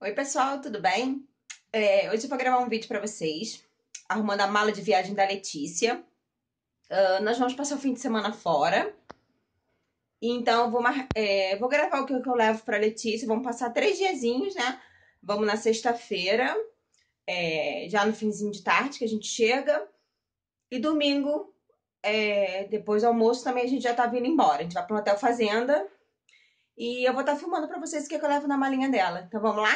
Oi, pessoal, tudo bem? É, hoje eu vou gravar um vídeo para vocês, arrumando a mala de viagem da Letícia. Uh, nós vamos passar o fim de semana fora. Então, eu vou, é, vou gravar o que, eu levo para Letícia. Vamos passar três diazinhos, né? Vamos na sexta-feira, é, já no finzinho de tarde, que a gente chega. E domingo, é, depois do almoço, também a gente já tá vindo embora. A gente vai para um hotel fazenda e eu vou estar tá filmando para vocês o que, é que eu levo na malinha dela. Então vamos lá?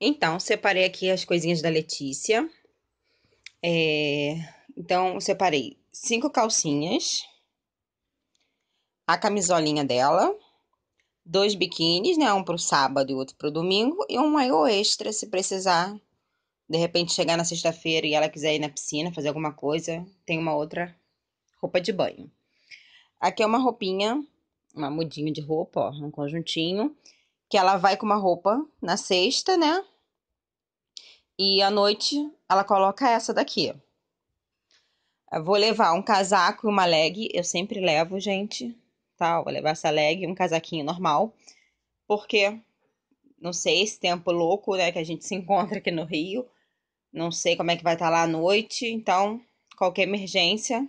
Então, separei aqui as coisinhas da Letícia. É... Então, eu separei cinco calcinhas, a camisolinha dela, dois biquínis, né? Um pro sábado e outro pro domingo, e um maiô extra se precisar. De repente chegar na sexta-feira e ela quiser ir na piscina, fazer alguma coisa, tem uma outra roupa de banho. Aqui é uma roupinha, uma mudinha de roupa, ó, um conjuntinho, que ela vai com uma roupa na sexta, né? E à noite ela coloca essa daqui. Eu vou levar um casaco e uma leg, eu sempre levo, gente, tá? Eu vou levar essa leg, um casaquinho normal, porque não sei esse tempo louco, né, que a gente se encontra aqui no Rio. Não sei como é que vai estar tá lá à noite, então qualquer emergência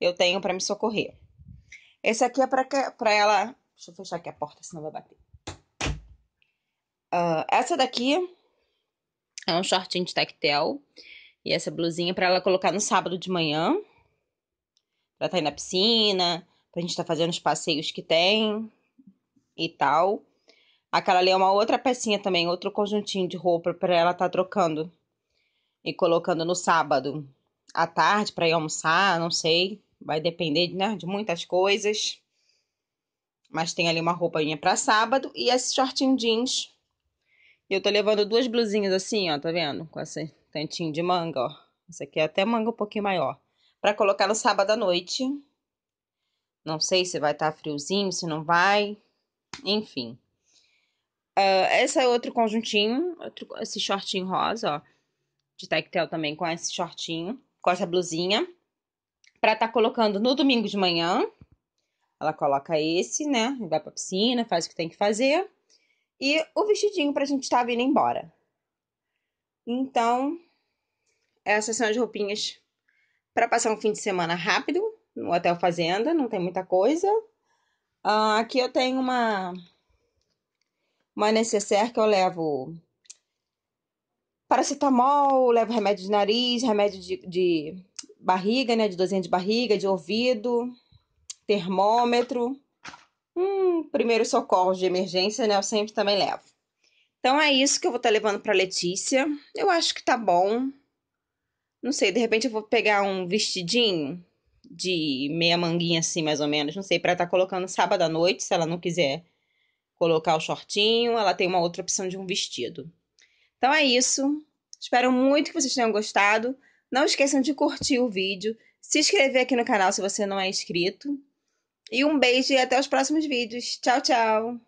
eu tenho para me socorrer. Esse aqui é pra, que, pra ela... Deixa eu fechar aqui a porta, senão vai bater. Uh, essa daqui é um shortinho de tactel. E essa blusinha é pra ela colocar no sábado de manhã. Pra tá ir na piscina, pra gente tá fazendo os passeios que tem e tal. Aquela ali é uma outra pecinha também, outro conjuntinho de roupa para ela tá trocando e colocando no sábado à tarde para ir almoçar, não sei. Vai depender né, de muitas coisas. Mas tem ali uma roupinha para sábado e esse shortinho jeans. E eu tô levando duas blusinhas assim, ó, tá vendo? Com esse tantinho de manga, ó. Essa aqui é até manga um pouquinho maior. Pra colocar no sábado à noite. Não sei se vai estar tá friozinho, se não vai. Enfim. Uh, esse é outro conjuntinho, outro, esse shortinho rosa, ó. De tactel também com esse shortinho, com essa blusinha para estar tá colocando no domingo de manhã. Ela coloca esse, né? Vai para piscina, faz o que tem que fazer. E o vestidinho a gente estar tá vindo embora. Então, essas são as roupinhas para passar um fim de semana rápido no Hotel Fazenda, não tem muita coisa. Uh, aqui eu tenho uma uma necessaire que eu levo paracetamol, levo remédio de nariz, remédio de, de barriga, né? De dorzinha de barriga, de ouvido, termômetro. Hum, primeiro socorro de emergência, né? Eu sempre também levo. Então é isso que eu vou estar tá levando para Letícia. Eu acho que tá bom. Não sei, de repente eu vou pegar um vestidinho de meia manguinha assim, mais ou menos. Não sei, para estar tá colocando sábado à noite, se ela não quiser colocar o shortinho, ela tem uma outra opção de um vestido. Então é isso. Espero muito que vocês tenham gostado. Não esqueçam de curtir o vídeo, se inscrever aqui no canal se você não é inscrito. E um beijo e até os próximos vídeos. Tchau, tchau!